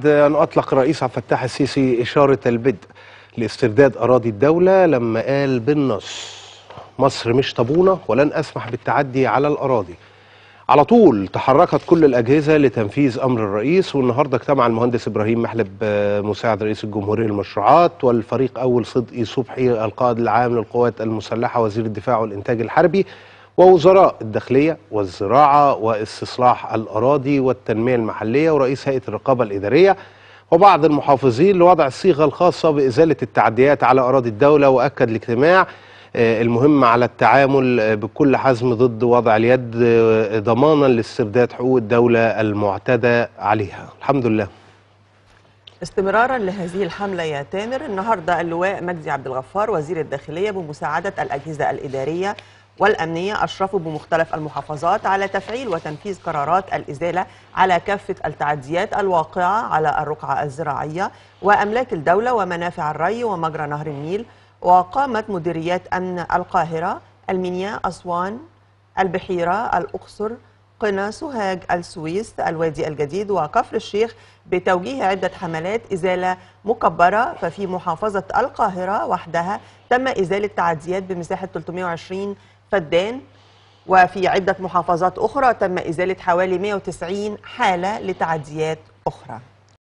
بعد أن أطلق الرئيس عبد الفتاح السيسي إشارة البدء لاسترداد أراضي الدولة لما قال بالنص مصر مش طابونة ولن أسمح بالتعدي على الأراضي على طول تحركت كل الأجهزة لتنفيذ أمر الرئيس والنهاردة اجتمع المهندس إبراهيم محلب آه، مساعد رئيس الجمهورية للمشروعات والفريق أول صدقي صبحي القائد العام للقوات المسلحة وزير الدفاع والإنتاج الحربي ووزراء الداخلية والزراعة واستصلاح الأراضي والتنمية المحلية ورئيس هيئة الرقابة الإدارية وبعض المحافظين لوضع الصيغة الخاصة بإزالة التعديات على أراضي الدولة وأكد الاجتماع آه، المهم على التعامل آه، بكل حزم ضد وضع اليد آه، ضمانا لاسترداد حقوق الدولة المعتدى عليها الحمد لله استمرارا لهذه الحملة يا تامر النهاردة اللواء مجدي عبد الغفار وزير الداخلية بمساعدة الأجهزة الإدارية والأمنية أشرفوا بمختلف المحافظات على تفعيل وتنفيذ قرارات الإزالة على كافة التعديات الواقعة على الرقعة الزراعية وأملاك الدولة ومنافع الري ومجرى نهر النيل وقامت مديريات أمن القاهرة المنيا أسوان البحيرة الأقصر قنا سوهاج السويس الوادي الجديد وكفر الشيخ بتوجيه عدة حملات إزالة مكبرة ففي محافظة القاهرة وحدها تم إزالة تعديات بمساحة 320 فدان وفي عدة محافظات أخرى تم إزالة حوالي 190 حالة لتعديات أخرى